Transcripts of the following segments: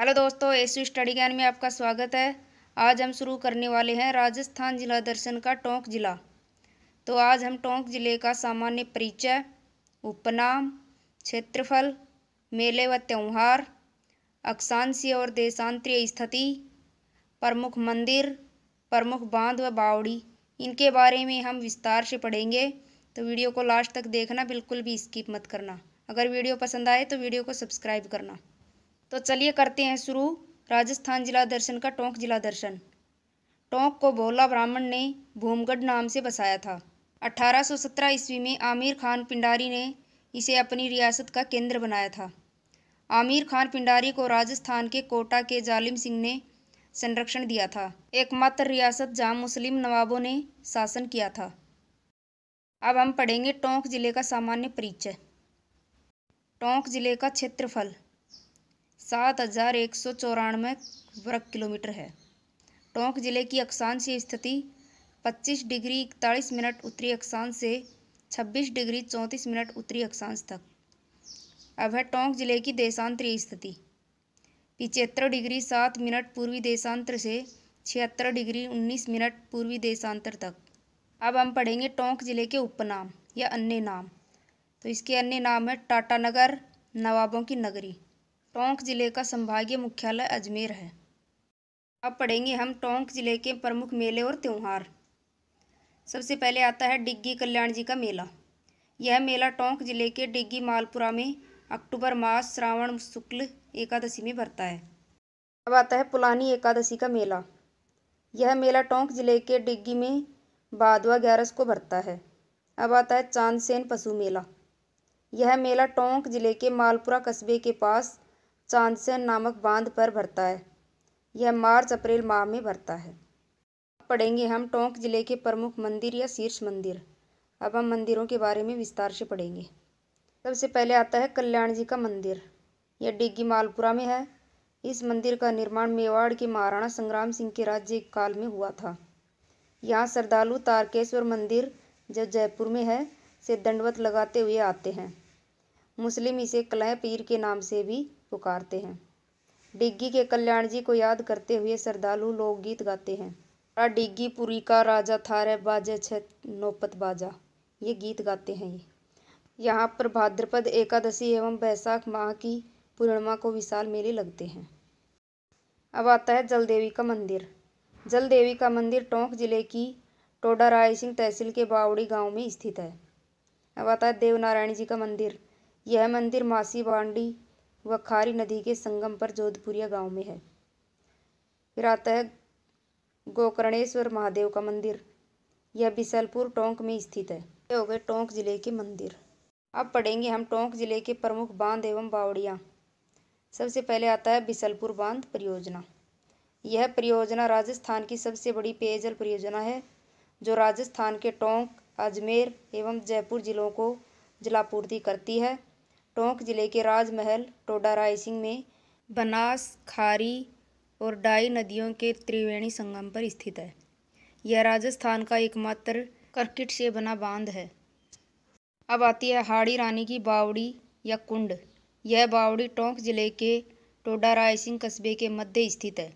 hello दोस्तों SU study ज्ञान में आपका स्वागत है आज हम शुरू करने वाले हैं राजस्थान जिला दर्शन का टोंक जिला तो आज हम टोंक जिले का सामान्य परिचय उपनाम क्षेत्रफल मेले व त्यौहार अक्षांशीय और देशांतरीय स्थिति प्रमुख मंदिर प्रमुख बांध व बावड़ी इनके बारे में हम विस्तार से पढ़ेंगे तो वीडियो को लास्ट तक देखना बिल्कुल भी स्किप मत करना अगर वीडियो पसंद आए तो वीडियो को सब्सक्राइब करना तो चलिए करते हैं शुरू राजस्थान जिला दर्शन का टोंक जिला दर्शन टोंक को भोला ब्राह्मण ने भूमगढ़ नाम से बसाया था 1817 ईस्वी में आमिर खान पिंडारी ने इसे अपनी रियासत का केंद्र बनाया था आमिर खान पिंडारी को राजस्थान के कोटा के जालिम सिंह ने संरक्षण दिया था एकमात्र रियासत जहां मुस्लिम नवाबों ने शासन किया था अब हम पढ़ेंगे टोंक जिले का सामान्य परिचय टोंक जिले का क्षेत्रफल सात हज़ार एक सौ चौरानवे वर्ग किलोमीटर है टोंक ज़िले की अक्षांशीय स्थिति 25 डिग्री इकतालीस मिनट उत्तरी अक्षांश से 26 डिग्री चौंतीस मिनट उत्तरी अक्षांश तक अब है टोंक ज़िले की देशांतरीय स्थिति पिचहत्तर डिग्री सात मिनट पूर्वी देशांतर से छिहत्तर डिग्री उन्नीस मिनट पूर्वी देशांतर तक अब हम पढ़ेंगे टोंक ज़िले के उपनाम या अन्य नाम तो इसके अन्य नाम है टाटानगर नवाबों की नगरी टोंक ज़िले का संभागीय मुख्यालय अजमेर है अब पढ़ेंगे हम टोंक ज़िले के प्रमुख मेले और त्यौहार सबसे पहले आता है डिग्गी कल्याण जी का मेला यह मेला टोंक ज़िले के डिग्गी मालपुरा में अक्टूबर मास श्रावण शुक्ल एकादशी में भरता है अब आता है पुलानी एकादशी का मेला यह मेला टोंक ज़िले के डिग्गी में बादवा ग्यारस को भरता है अब आता है चांदसेन पशु मेला यह मेला टोंक ज़िले के मालपुरा कस्बे के पास चांदसेन नामक बांध पर भरता है यह मार्च अप्रैल माह में भरता है अब पढ़ेंगे हम टोंक जिले के प्रमुख मंदिर या शीर्ष मंदिर अब हम मंदिरों के बारे में विस्तार से पढ़ेंगे सबसे पहले आता है कल्याण जी का मंदिर यह डिग्गी मालपुरा में है इस मंदिर का निर्माण मेवाड़ के महाराणा संग्राम सिंह के राज्य काल में हुआ था यहाँ श्रद्धालु तारकेश्वर मंदिर जो जयपुर में है से दंडवत लगाते हुए आते हैं मुस्लिम इसे कलह पीर के नाम से भी पुकारते हैं डिग्गी के कल्याण जी को याद करते हुए श्रद्धालु लोकगीत गाते हैं डिग्गी पुरी का राजा थारे बाजे छ नौपत बाजा ये गीत गाते हैं ये यहाँ पर भाद्रपद एकादशी एवं बैसाख माह की पूर्णिमा को विशाल मेले लगते हैं अब आता है जल देवी का मंदिर जल देवी का मंदिर टोंक जिले की टोडा राय सिंह तहसील के बावड़ी गांव में स्थित है अब आता है देवनारायण जी का मंदिर यह मंदिर मासी बांडी व खारी नदी के संगम पर जोधपुरिया गांव में है फिर आता है गोकर्णेश्वर महादेव का मंदिर यह बिसलपुर टोंक में स्थित है ये हो गए टोंक जिले के मंदिर अब पढ़ेंगे हम टोंक जिले के प्रमुख बांध एवं बावड़ियाँ सबसे पहले आता है बिसलपुर बांध परियोजना यह परियोजना राजस्थान की सबसे बड़ी पेयजल परियोजना है जो राजस्थान के टोंक अजमेर एवं जयपुर जिलों को जलापूर्ति करती है टोंक जिले के राजमहल टोडा रायसिंह में बनास खारी और डाई नदियों के त्रिवेणी संगम पर स्थित है यह राजस्थान का एकमात्र करकिट से बना बांध है अब आती है हाड़ी रानी की बावड़ी या कुंड यह बावड़ी टोंक जिले के टोडा राय सिंह कस्बे के मध्य स्थित है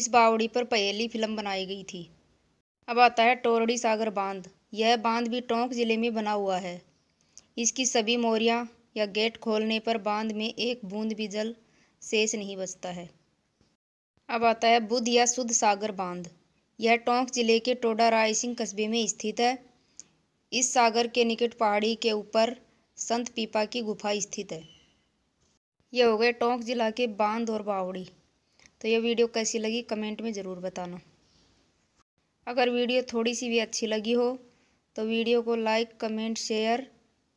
इस बावड़ी पर पहली फिल्म बनाई गई थी अब आता है टोरड़ी सागर बांध यह बांध भी टोंक जिले में बना हुआ है इसकी सभी मोरियाँ या गेट खोलने पर बांध में एक बूंद भी जल शेष नहीं बचता है अब आता है बुध या शुद्ध सागर बांध यह टोंक जिले के टोडा रायसिंह कस्बे में स्थित है इस सागर के निकट पहाड़ी के ऊपर संत पीपा की गुफा स्थित है यह हो गए टोंक जिला के बांध और बावड़ी तो यह वीडियो कैसी लगी कमेंट में ज़रूर बताना अगर वीडियो थोड़ी सी भी अच्छी लगी हो तो वीडियो को लाइक कमेंट शेयर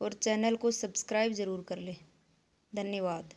और चैनल को सब्सक्राइब ज़रूर कर लें धन्यवाद